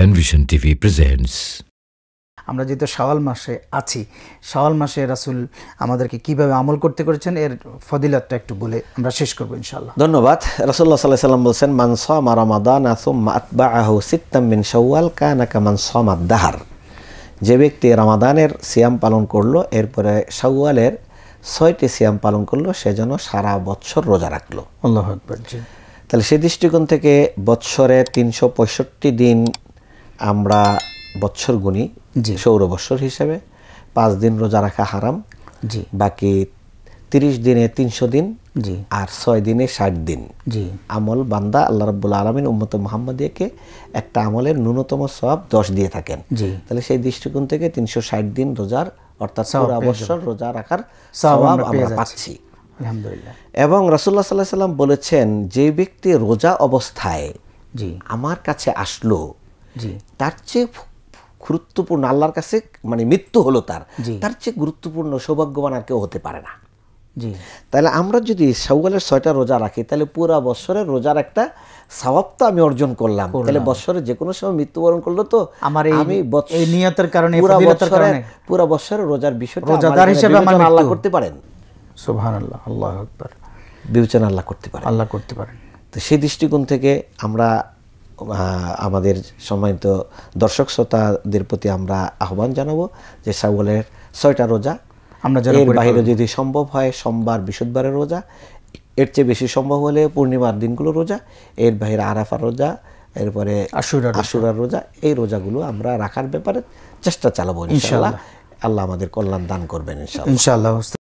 Panvision TV presents আমরা যেহেতু শাওয়াল মাসে আছি শাওয়াল মাসে রাসুল আমাদেরকে কিভাবে আমল করতে করেছেন এর ফদিলাতটা একটু বলে আমরা শেষ করবো ইনশাল্লাহ ধন্যবাদ রাসুল্লাহ সাল্লাহ সাল্লাম বলছেন মা রমাদান আসুম্মা আতবা আহ সিত্তাম বিন সৌয়াল কানাকা মানসমা দাহার যে ব্যক্তি রামাদানের সিয়াম পালন করলো এরপরে শাওয়ালের ছয়টি সিয়াম পালন করলো সে যেন সারা বছর রোজা রাখলো আল্লাহ তাহলে সেই দৃষ্টিকোণ থেকে বৎসরে তিনশো পঁয়ষট্টি দিন আমরা বৎসর গুনি সৌর বৎসর হিসেবে পাঁচ দিন রোজা রাখা হারাম জি বাকি তিরিশ দিনে তিনশো দিন জি আর ছয় দিনে ষাট দিন জি আমল বান্দা আল্লাহ রব্বুল আলমিন উম্মত মোহাম্মদিয়াকে একটা আমলের ন্যূনতম সব দশ দিয়ে থাকেন জি তাহলে সেই দৃষ্টিকোণ থেকে তিনশো ষাট দিন রোজার অর্থাৎ অবসর রোজা রাখার স্বভাব আমরা পাচ্ছি এবং রসুল্লাহ সাল্লাহ সাল্লাম বলেছেন যে ব্যক্তি রোজা অবস্থায় জি আমার কাছে আসলো তার চেয়ে গুরুত্বপূর্ণ আল্লাহর কাছে মানে মৃত্যু হলো তার তার চেয়ে গুরুত্বপূর্ণ সৌভাগ্যবান আর কেউ হতে পারে না জি তাহলে আমরা যদি সৌগালের ছয়টা রোজা রাখি তাহলে পুরো বছরের রোজার একটা স্বভাব তো আমি অর্জন করলাম তাহলে বছরে যে কোনো সময় মৃত্যুবরণ করলো তো আমার আমি এই নিয়তের কারণে পুরো বছরের রোজার বিষয়টা রোজাদার হিসেবে আমার আল্লাহ করতে পারেন সুবহানাল্লাহ আল্লাহ আল্লাহ বিবেচনা আল্লাহ করতে পারেন আল্লাহ করতে পারেন তো সেই দৃষ্টিকোণ থেকে আমরা আমাদের সম্মানিত দর্শক শ্রোতাদের প্রতি আমরা আহ্বান জানাবো যে সাগলের ছয়টা রোজা আমরা এর বাইরে যদি সম্ভব হয় সোমবার বৃহস্পতিবারের রোজা এর চেয়ে বেশি সম্ভব হলে পূর্ণিমার দিনগুলো রোজা এর বাইরে আরাফার রোজা এরপরে আশুরার রোজা এই রোজাগুলো আমরা রাখার ব্যাপারে চেষ্টা চালাবো ইনশাল্লাহ আল্লাহ আমাদের কল্যাণ দান করবেন ইনশাল্লাহ ইনশাল্লাহ